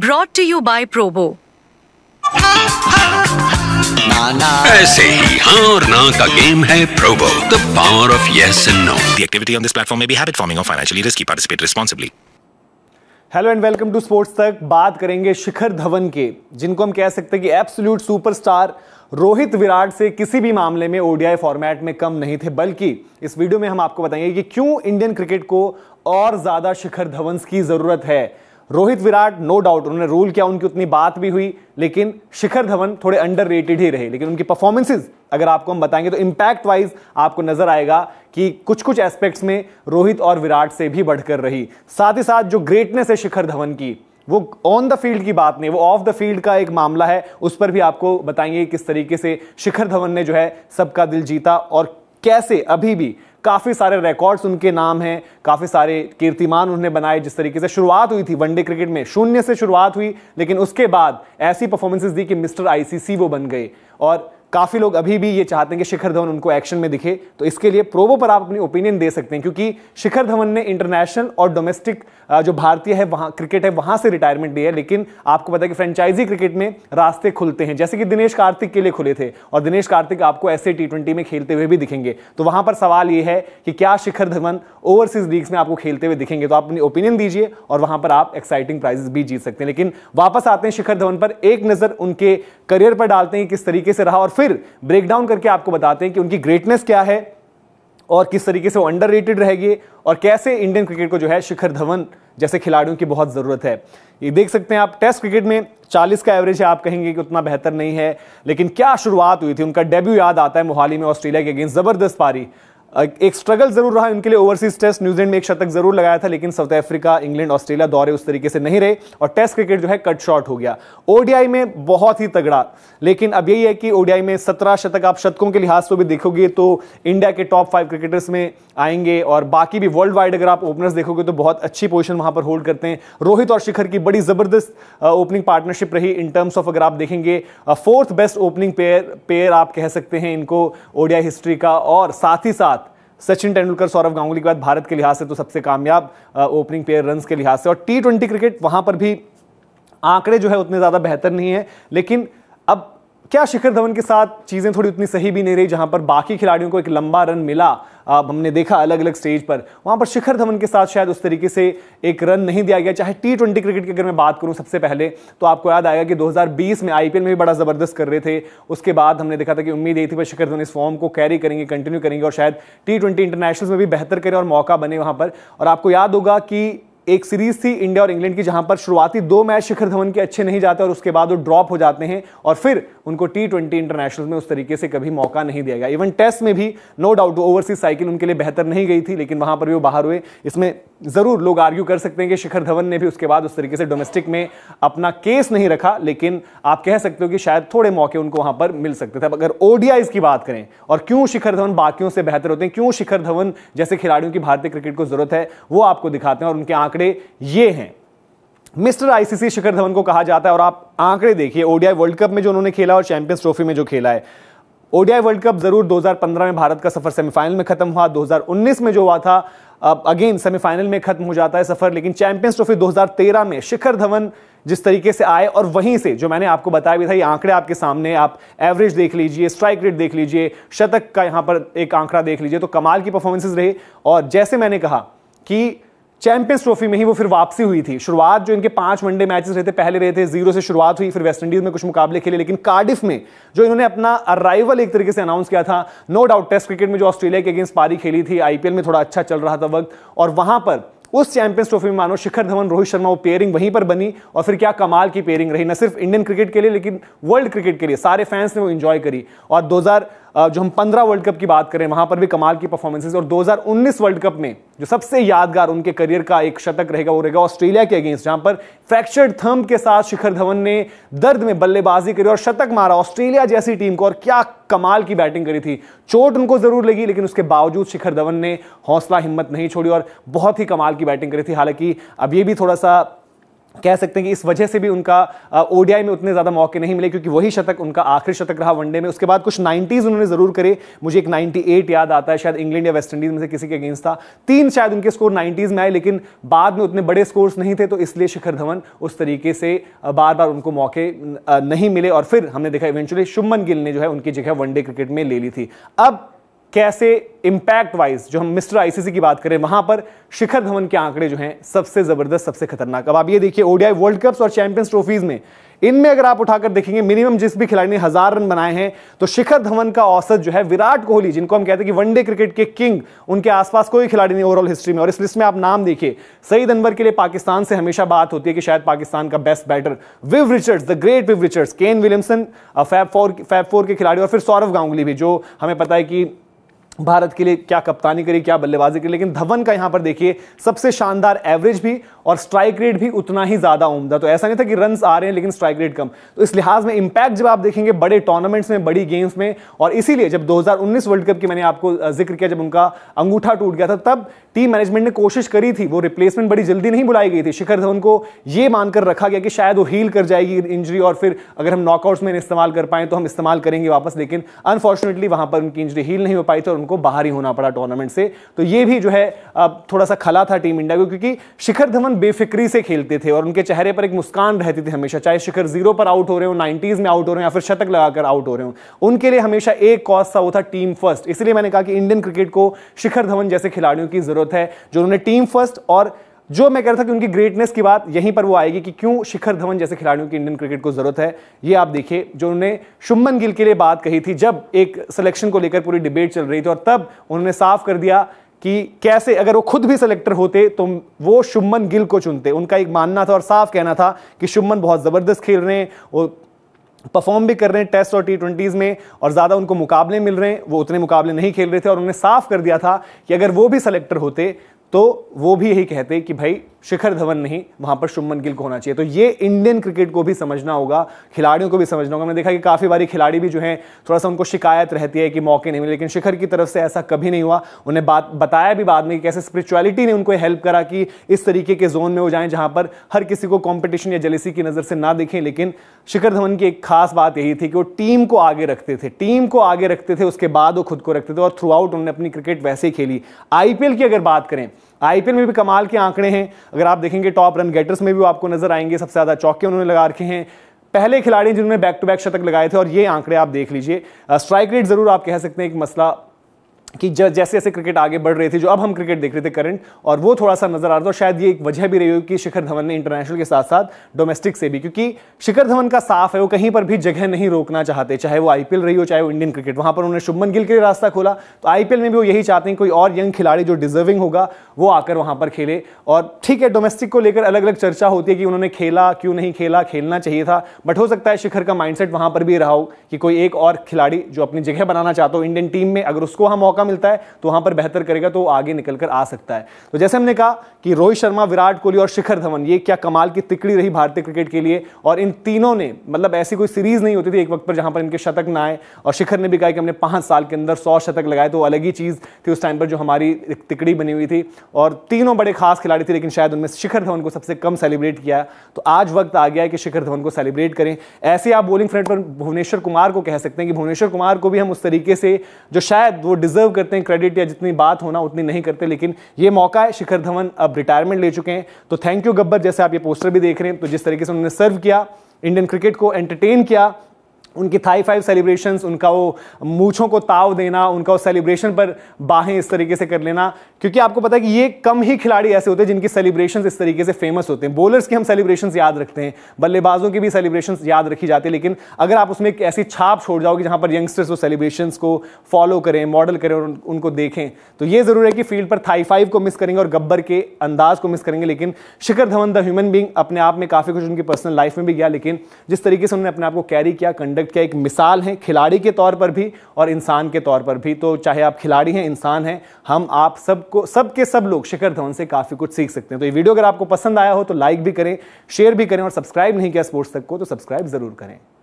broad to you by Probo ऐसे ही हाँ और ना का गेम है Probo the power of yes and no the activity on this platform may be habit forming और financially risky participate responsibly hello and welcome to sports Tak बात करेंगे शिखर धवन के जिनको हम कह सकते हैं कि एब्सोल्यूट सुपरस्टार रोहित विराट से किसी भी मामले में ओडीआई फॉर्मेट में कम नहीं थे बल्कि इस वीडियो में हम आपको बताएंगे कि क्यों इंडियन क्रिकेट को और ज़्यादा शिखर धवन की ज़रूरत है रोहित विराट नो डाउट उन्होंने रूल किया उनकी उतनी बात भी हुई लेकिन शिखर धवन थोड़े अंडर रेटेड ही रहे लेकिन उनकी परफॉर्मेंसेज अगर आपको हम बताएंगे तो इम्पैक्ट वाइज आपको नजर आएगा कि कुछ कुछ एस्पेक्ट्स में रोहित और विराट से भी बढ़कर रही साथ ही साथ जो ग्रेटनेस है शिखर धवन की वो ऑन द फील्ड की बात नहीं वो ऑफ द फील्ड का एक मामला है उस पर भी आपको बताएंगे किस तरीके से शिखर धवन ने जो है सबका दिल जीता और कैसे अभी भी काफ़ी सारे रिकॉर्ड्स उनके नाम हैं काफ़ी सारे कीर्तिमान उन्होंने बनाए जिस तरीके से शुरुआत हुई थी वनडे क्रिकेट में शून्य से शुरुआत हुई लेकिन उसके बाद ऐसी परफॉर्मेंसेज दी कि मिस्टर आईसीसी वो बन गए और काफ़ी लोग अभी भी ये चाहते हैं कि शिखर धवन उनको एक्शन में दिखे तो इसके लिए प्रोवो पर आप अपनी ओपिनियन दे सकते हैं क्योंकि शिखर धवन ने इंटरनेशनल और डोमेस्टिक जो भारतीय है वहां क्रिकेट है वहां से रिटायरमेंट दी है लेकिन आपको पता है कि फ्रेंचाइजी क्रिकेट में रास्ते खुलते हैं जैसे कि दिनेश कार्तिक के लिए खुले थे और दिनेश कार्तिक आपको ऐसे टी में खेलते हुए भी दिखेंगे तो वहां पर सवाल ये है कि क्या शिखर धवन ओवरसीज लीग्स में आपको खेलते हुए दिखेंगे तो आप अपनी ओपिनियन दीजिए और वहां पर आप एक्साइटिंग प्राइजेस भी जीत सकते हैं लेकिन वापस आते हैं शिखर धवन पर एक नज़र उनके करियर पर डालते हैं किस तरीके से रहा और फिर ब्रेक डाउन करके आपको बताते हैं कि उनकी ग्रेटनेस क्या है और किस तरीके से वो अंडर रेटेड रहेगी और कैसे इंडियन क्रिकेट को जो है शिखर धवन जैसे खिलाड़ियों की बहुत ज़रूरत है ये देख सकते हैं आप टेस्ट क्रिकेट में 40 का एवरेज है आप कहेंगे कि उतना बेहतर नहीं है लेकिन क्या शुरुआत हुई थी उनका डेब्यू याद आता है मोहाली में ऑस्ट्रेलिया के अगेंस्ट ज़बरदस्त पारी एक स्ट्रगल जरूर रहा उनके लिए ओवरसीज टेस्ट न्यूजीलैंड में एक शतक जरूर लगाया था लेकिन साउथ अफ्रीका इंग्लैंड ऑस्ट्रेलिया दौरे उस तरीके से नहीं रहे और टेस्ट क्रिकेट जो है कट शॉर्ट हो गया ओडीआई में बहुत ही तगड़ा लेकिन अब यही है कि ओडीआई में सत्रह शतक आप शतकों के लिहाज से भी देखोगे तो इंडिया के टॉप फाइव क्रिकेटर्स में आएंगे और बाकी भी वर्ल्ड वाइड अगर आप ओपनर्स देखोगे तो बहुत अच्छी पोजिशन वहां पर होल्ड करते हैं रोहित और शिखर की बड़ी जबरदस्त ओपनिंग पार्टनरशिप रही इन टर्म्स ऑफ अगर आप देखेंगे fourth best opening pair pair आप कह सकते हैं इनको ओडिया हिस्ट्री का और साथ ही साथ सचिन तेंदुलकर सौरव गांगुली के बाद भारत के लिहाज से तो सबसे कामयाब ओपनिंग प्लेयर रन के लिहाज से और टी ट्वेंटी क्रिकेट वहां पर भी आंकड़े जो है उतने ज़्यादा बेहतर नहीं है लेकिन अब क्या शिखर धवन के साथ चीज़ें थोड़ी उतनी सही भी नहीं रही जहां पर बाकी खिलाड़ियों को एक लंबा रन मिला अब हमने देखा अलग अलग स्टेज पर वहां पर शिखर धवन के साथ शायद उस तरीके से एक रन नहीं दिया गया चाहे टी ट्वेंटी क्रिकेट की अगर मैं बात करूं सबसे पहले तो आपको याद आएगा कि 2020 में आईपीएल में भी बड़ा ज़बरदस्त कर रहे थे उसके बाद हमने देखा था कि उम्मीद यही थी पर शिखर धवन इस फॉर्म को कैरी करेंगे कंटिन्यू करेंगे और शायद टी ट्वेंटी इंटरनेशनल में भी बेहतर करें और मौका बने वहाँ पर और आपको याद होगा कि एक सीरीज थी इंडिया और इंग्लैंड की जहां पर शुरुआती दो मैच शिखर धवन के अच्छे नहीं जाते और उसके बाद वो ड्रॉप हो जाते हैं और फिर उनको टी ट्वेंटी इंटरनेशनल में उस तरीके से कभी मौका नहीं दिया गया इवन टेस्ट में भी नो डाउट ओवरसीज साइकिल उनके लिए बेहतर नहीं गई थी लेकिन वहां पर भी वो बाहर हुए इसमें ज़रूर लोग आर्ग्यू कर सकते हैं कि शिखर धवन ने भी उसके बाद उस तरीके से डोमेस्टिक में अपना केस नहीं रखा लेकिन आप कह सकते हो कि शायद थोड़े मौके उनको वहां पर मिल सकते थे अब अगर ओडीआईज की बात करें और क्यों शिखर धवन बाकियों से बेहतर होते हैं क्यों शिखर धवन जैसे खिलाड़ियों की भारतीय क्रिकेट को जरूरत है वो आपको दिखाते हैं और उनके आंकड़े ये हैं मिस्टर आईसीसी शिखर धवन को कहा जाता है और आप आंकड़े देखिए ओडीआई वर्ल्ड कप में जो उन्होंने खेला और चैंपियंस ट्रॉफी में जो खेला है ओडीआई वर्ल्ड कप जरूर 2015 में भारत का सफर सेमीफाइनल में खत्म हुआ 2019 में जो हुआ था अगेन सेमीफाइनल में खत्म हो जाता है सफर लेकिन चैंपियंस ट्रॉफी 2013 में शिखर धवन जिस तरीके से आए और वहीं से जो मैंने आपको बताया भी था ये आंकड़े आपके सामने आप एवरेज देख लीजिए स्ट्राइक रेट देख लीजिए शतक का यहां पर एक आंकड़ा देख लीजिए तो कमाल की परफॉर्मेंसेज रही और जैसे मैंने कहा कि चैंपियंस ट्रॉफी में ही वो फिर वापसी हुई थी शुरुआत जो इनके पांच वनडे मैचेस रहे थे पहले रहे थे जीरो से शुरुआत हुई फिर वेस्टइंडीज में कुछ मुकाबले खेले लेकिन कार्डिफ में जो इन्होंने अपना अराइवल एक तरीके से अनाउंस किया था नो डाउट टेस्ट क्रिकेट में जो ऑस्ट्रेलिया के अगेंस्ट पारी खेली थी आईपीएल में थोड़ा अच्छा चल रहा था वक्त और वहां पर उस चैंपियंस ट्रॉफी में मानो शिखर धवन रोहित शर्मा वो पेयरिंग वहीं पर बनी और फिर क्या कमाल की पेयरिंग रही न सिर्फ इंडियन क्रिकेट के लिए लेकिन वर्ल्ड क्रिकेट के लिए सारे फैंस ने वो एंजॉय करी और जो हम 15 वर्ल्ड कप की बात करें वहां पर भी कमाल की परफॉर्मेंसेज और 2019 वर्ल्ड कप में जो सबसे यादगार उनके करियर का एक शतक रहेगा वो रहेगा ऑस्ट्रेलिया के अगेंस्ट जहां पर फ्रैक्चर्ड थम के साथ शिखर धवन ने दर्द में बल्लेबाजी करी और शतक मारा ऑस्ट्रेलिया जैसी टीम को और क्या कमाल की बैटिंग करी थी चोट उनको जरूर लगी लेकिन उसके बावजूद शिखर धवन ने हौसला हिम्मत नहीं छोड़ी और बहुत ही कमाल की बैटिंग करी थी हालांकि अब ये भी थोड़ा सा कह सकते हैं कि इस वजह से भी उनका ओडीआई में उतने ज़्यादा मौके नहीं मिले क्योंकि वही शतक उनका आखिरी शतक रहा वनडे में उसके बाद कुछ 90s उन्होंने ज़रूर करे मुझे एक 98 याद आता है शायद इंग्लैंड या वेस्ट इंडीज़ में से किसी के अगेंस्ट था तीन शायद उनके स्कोर 90s में आए लेकिन बाद में उतने बड़े स्कोर्स नहीं थे तो इसलिए शिखर धवन उस तरीके से बार बार उनको मौके नहीं मिले और फिर हमने देखा इवेंचुअली शुभमन गिल ने जो है उनकी जगह वनडे क्रिकेट में ले ली थी अब कैसे इंपैक्ट वाइज जो हम मिस्टर आईसीसी की बात करें वहां पर शिखर धवन के आंकड़े जो हैं सबसे जबरदस्त सबसे खतरनाक अब आप ये देखिए ओडीआई वर्ल्ड कप्स और चैंपियंस ट्रॉफीज में इनमें अगर आप उठाकर देखेंगे मिनिमम जिस भी खिलाड़ी ने हजार रन बनाए हैं तो शिखर धवन का औसत जो है विराट कोहली जिनको हम कहते हैं कि वनडे क्रिकेट के किंग उनके आसपास कोई खिलाड़ी नहीं ओवरऑल हिस्ट्री में और इस लिस्ट में आप नाम देखिए सईद अनवर के लिए पाकिस्तान से हमेशा बात होती है कि शायद पाकिस्तान का best batter Viv Richards the great Viv Richards Kane Williamson fab four fab four के खिलाड़ी और फिर सौरभ गांगुली भी जो हमें पता है कि भारत के लिए क्या कप्तानी करी क्या बल्लेबाजी करी लेकिन धवन का यहाँ पर देखिए सबसे शानदार एवरेज भी और स्ट्राइक रेट भी उतना ही ज़्यादा उम्दा तो ऐसा नहीं था कि रन आ रहे हैं लेकिन स्ट्राइक रेट कम तो इस लिहाज में इम्पैक्ट जब आप देखेंगे बड़े टूर्नामेंट्स में बड़ी गेम्स में और इसीलिए जब दो वर्ल्ड कप की मैंने आपको जिक्र किया जब उनका अंगूठा टूट गया था तब टीम मैनेजमेंट ने कोशिश करी थी वो रिप्लेसमेंट बड़ी जल्दी नहीं बुलाई गई थी शिखर धवन को ये मानकर रखा गया कि शायद वो हील कर जाएगी इंजरी और फिर अगर हम नॉकआउट्स में इस्तेमाल कर पाए तो हम इस्तेमाल करेंगे वापस लेकिन अनफॉर्चुनेटली वहां पर उनकी इंजरी हील नहीं हो पाई थी और को बाहर ही होना पड़ा टूर्नामेंट से तो ये भी जो है थोड़ा सा खला था टीम इंडिया को क्योंकि शिखर धवन बेफिक्री से खेलते थे और उनके चेहरे पर एक मुस्कान रहती थी हमेशा चाहे शिखर जीरो पर आउट हो रहे हो नाइनटीज में आउट हो रहे हो या फिर शतक लगाकर आउट हो रहे हो उनके लिए हमेशा एक कॉज था वो था टीम फर्स्ट इसलिए मैंने कहा कि इंडियन क्रिकेट को शिखर धवन जैसे खिलाड़ियों की जरूरत है जो उन्होंने टीम फर्स्ट और जो मैं कह रहा था कि उनकी ग्रेटनेस की बात यहीं पर वो आएगी कि क्यों शिखर धवन जैसे खिलाड़ियों की इंडियन क्रिकेट को जरूरत है ये आप देखिए जो उन्होंने शुभमन गिल के लिए बात कही थी जब एक सिलेक्शन को लेकर पूरी डिबेट चल रही थी और तब उन्होंने साफ कर दिया कि कैसे अगर वो खुद भी सिलेक्टर होते तो वो शुभमन गिल को चुनते उनका एक मानना था और साफ कहना था कि शुभमन बहुत ज़बरदस्त खेल रहे हैं वो परफॉर्म भी कर रहे हैं टेस्ट और टी ट्वेंटीज़ में और ज़्यादा उनको मुकाबले मिल रहे हैं वो उतने मुकाबले नहीं खेल रहे थे और उन्होंने साफ कर दिया था कि अगर वो भी सेलेक्टर होते तो वो भी यही कहते कि भाई शिखर धवन नहीं वहां पर शुभमन गिल को होना चाहिए तो ये इंडियन क्रिकेट को भी समझना होगा खिलाड़ियों को भी समझना होगा मैंने देखा कि काफ़ी बारी खिलाड़ी भी जो है थोड़ा सा उनको शिकायत रहती है कि मौके नहीं मिले लेकिन शिखर की तरफ से ऐसा कभी नहीं हुआ उन्हें बात बताया भी बाद में कि कैसे स्पिरिचुअलिटी ने उनको हेल्प करा कि इस तरीके के जोन में वो जाएं जहां पर हर किसी को कॉम्पिटिशन या जलेसी की नज़र से ना देखें लेकिन शिखर धवन की एक खास बात यही थी कि वो टीम को आगे रखते थे टीम को आगे रखते थे उसके बाद वो खुद को रखते थे और थ्रू आउट उन्होंने अपनी क्रिकेट वैसे ही खेली आईपीएल की अगर बात करें आईपीएल में भी कमाल के आंकड़े हैं अगर आप देखेंगे टॉप रन गेटर्स में भी आपको नजर आएंगे सबसे ज़्यादा चौके उन्होंने लगा रखे हैं पहले खिलाड़ी जिन्होंने बैक टू बैक शतक लगाए थे और ये आंकड़े आप देख लीजिए स्ट्राइक रेट जरूर आप कह सकते हैं एक मसला कि जैसे जैसे क्रिकेट आगे बढ़ रही थी जो अब हम क्रिकेट देख रहे थे करंट और वो थोड़ा सा नजर आ रहा था और शायद ये एक वजह भी रही हो कि शिखर धवन ने इंटरनेशनल के साथ साथ डोमेस्टिक से भी क्योंकि शिखर धवन का साफ है वो कहीं पर भी जगह नहीं रोकना चाहते चाहे वो आईपीएल रही हो चाहे वो इंडियन क्रिकेट वहां पर उन्होंने शुभमन गिल के लिए रास्ता खोला तो आईपीएल में भी वो यही चाहते हैं कोई और यंग खिलाड़ी जो डिजर्विंग होगा वो आकर वहां पर खेले और ठीक है डोमेस्टिक को लेकर अलग अलग चर्चा होती है कि उन्होंने खेला क्यों नहीं खेला खेलना चाहिए था बट हो सकता है शिखर का माइंडसेट वहां पर भी रहा हो कि कोई एक और खिलाड़ी जो अपनी जगह बनाना चाहता हो इंडियन टीम में अगर उसको हम मौका मौका मिलता है तो वहां पर बेहतर करेगा तो आगे निकलकर आ सकता है तो जैसे हमने कहा कि रोहित शर्मा विराट कोहली और शिखर धवन ये क्या कमाल की तिकड़ी रही भारतीय क्रिकेट के लिए और इन तीनों ने मतलब ऐसी कोई सीरीज नहीं होती थी एक वक्त पर जहां पर इनके शतक ना आए और शिखर ने भी कहा कि हमने पांच साल के अंदर सौ शतक लगाए तो अलग ही चीज़ थी उस टाइम पर जो हमारी तिकड़ी बनी हुई थी और तीनों बड़े खास खिलाड़ी थे लेकिन शायद उनमें शिखर धवन को सबसे कम सेलिब्रेट किया तो आज वक्त आ गया है कि शिखर धवन को सेलिब्रेट करें ऐसे आप बोलिंग फ्रंट पर भुवनेश्वर कुमार को कह सकते हैं कि भुवनेश्वर कुमार को भी हम उस तरीके से जो शायद वो डिजर्व डिजर्व करते हैं क्रेडिट या जितनी बात होना उतनी नहीं करते लेकिन ये मौका है शिखर धवन अब रिटायरमेंट ले चुके हैं तो थैंक यू गब्बर जैसे आप ये पोस्टर भी देख रहे हैं तो जिस तरीके से उन्होंने सर्व किया इंडियन क्रिकेट को एंटरटेन किया उनकी थाई फाइव सेलिब्रेशन उनका वो मूछों को ताव देना उनका उस सेलिब्रेशन पर बाहें इस तरीके से कर लेना क्योंकि आपको पता है कि ये कम ही खिलाड़ी ऐसे होते हैं जिनकी सेलिब्रेशन इस तरीके से फेमस होते हैं बॉलर्स की हम सेलिब्रेशन याद रखते हैं बल्लेबाजों की भी सेलिब्रेशन याद रखी जाती है लेकिन अगर आप उसमें एक ऐसी छाप छोड़ जाओगे जहाँ पर यंगस्टर्स वो सेलिब्रेशन को फॉलो करें मॉडल करें और उनको देखें तो ये ज़रूर है कि फील्ड पर थाई फाइव को मिस करेंगे और गब्बर के अंदाज को मिस करेंगे लेकिन Shikhar Dhawan the human being अपने आप में काफ़ी कुछ उनकी पर्सनल लाइफ में भी गया लेकिन जिस तरीके से उन्होंने अपने आप को कैरी किया कंडक्ट कंडक्ट किया एक मिसाल हैं खिलाड़ी के तौर पर भी और इंसान के तौर पर भी तो चाहे आप खिलाड़ी हैं इंसान हैं हम आप सबको सबके सब लोग शिखर धवन से काफ़ी कुछ सीख सकते हैं तो ये वीडियो अगर आपको पसंद आया हो तो लाइक भी करें शेयर भी करें और सब्सक्राइब नहीं किया स्पोर्ट्स तक को तो सब्सक्राइब ज़रूर करें